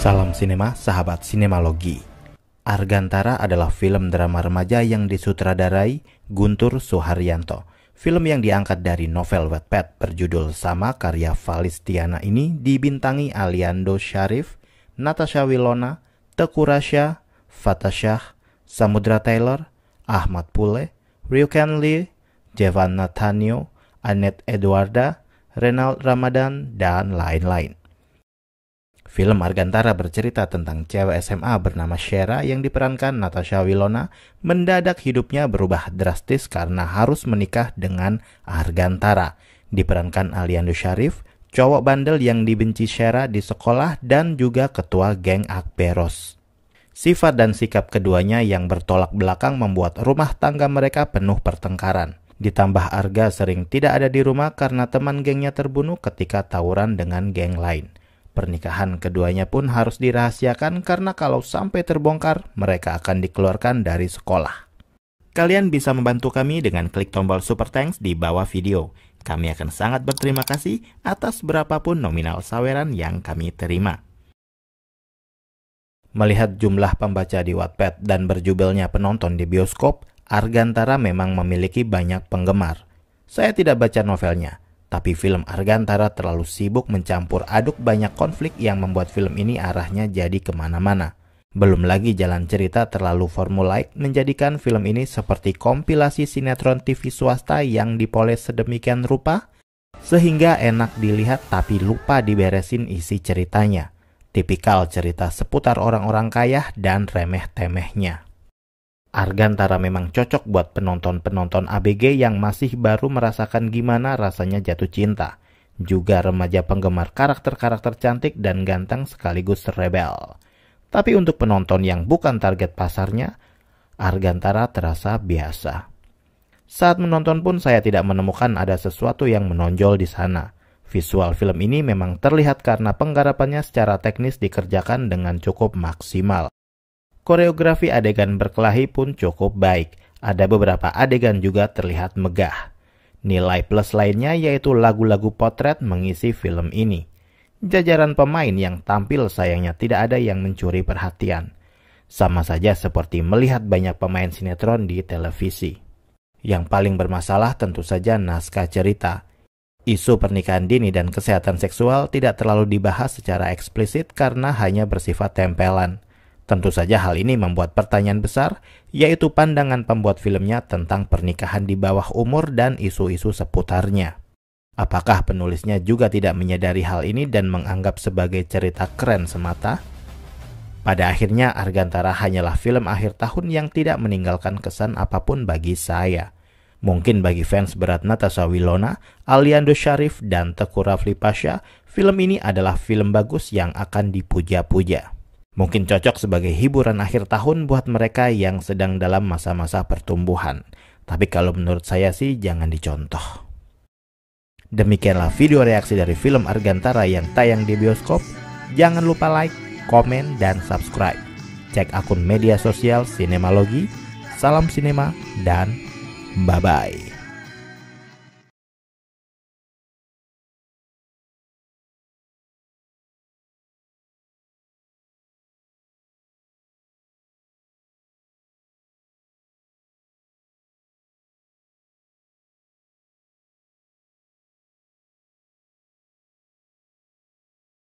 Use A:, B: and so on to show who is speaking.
A: Salam Sinema, sahabat Sinemalogi. Argantara adalah film drama remaja yang disutradarai Guntur Suharyanto. Film yang diangkat dari novel Wattpad berjudul sama karya Valistiana ini dibintangi Aliando Syarif, Natasha Wilona, Teku Rasha, Fatashah, Samudra Taylor, Ahmad Pule, Ryuken Lee, Jevan Nathaniel, Annette Eduarda, Renald Ramadan, dan lain-lain. Film Argantara bercerita tentang cewek SMA bernama Shera yang diperankan Natasha Wilona mendadak hidupnya berubah drastis karena harus menikah dengan Argantara. Diperankan Aliando Sharif, cowok bandel yang dibenci Shera di sekolah dan juga ketua geng Akberos. Sifat dan sikap keduanya yang bertolak belakang membuat rumah tangga mereka penuh pertengkaran. Ditambah Arga sering tidak ada di rumah karena teman gengnya terbunuh ketika tawuran dengan geng lain. Pernikahan keduanya pun harus dirahasiakan karena kalau sampai terbongkar, mereka akan dikeluarkan dari sekolah. Kalian bisa membantu kami dengan klik tombol super thanks di bawah video. Kami akan sangat berterima kasih atas berapapun nominal saweran yang kami terima. Melihat jumlah pembaca di Wattpad dan berjubelnya penonton di bioskop, Argantara memang memiliki banyak penggemar. Saya tidak baca novelnya, tapi film Argantara terlalu sibuk mencampur aduk banyak konflik yang membuat film ini arahnya jadi kemana-mana. Belum lagi jalan cerita terlalu formulaik menjadikan film ini seperti kompilasi sinetron TV swasta yang dipoles sedemikian rupa, sehingga enak dilihat tapi lupa diberesin isi ceritanya. Tipikal cerita seputar orang-orang kaya dan remeh-temehnya. Argantara memang cocok buat penonton-penonton ABG yang masih baru merasakan gimana rasanya jatuh cinta. Juga remaja penggemar karakter-karakter cantik dan ganteng sekaligus rebel. Tapi untuk penonton yang bukan target pasarnya, Argantara terasa biasa. Saat menonton pun saya tidak menemukan ada sesuatu yang menonjol di sana. Visual film ini memang terlihat karena penggarapannya secara teknis dikerjakan dengan cukup maksimal. Koreografi adegan berkelahi pun cukup baik. Ada beberapa adegan juga terlihat megah. Nilai plus lainnya yaitu lagu-lagu potret mengisi film ini. Jajaran pemain yang tampil sayangnya tidak ada yang mencuri perhatian. Sama saja seperti melihat banyak pemain sinetron di televisi. Yang paling bermasalah tentu saja naskah cerita. Isu pernikahan dini dan kesehatan seksual tidak terlalu dibahas secara eksplisit karena hanya bersifat tempelan. Tentu saja hal ini membuat pertanyaan besar, yaitu pandangan pembuat filmnya tentang pernikahan di bawah umur dan isu-isu seputarnya. Apakah penulisnya juga tidak menyadari hal ini dan menganggap sebagai cerita keren semata? Pada akhirnya, Argantara hanyalah film akhir tahun yang tidak meninggalkan kesan apapun bagi saya. Mungkin bagi fans berat Natasha Wilona, Aliando Sharif, dan Teku Rafli Pasha, film ini adalah film bagus yang akan dipuja-puja. Mungkin cocok sebagai hiburan akhir tahun buat mereka yang sedang dalam masa-masa pertumbuhan. Tapi kalau menurut saya sih jangan dicontoh. Demikianlah video reaksi dari film Argantara yang tayang di bioskop. Jangan lupa like, komen, dan subscribe. Cek akun media sosial Sinemalogi. Salam Sinema dan bye-bye.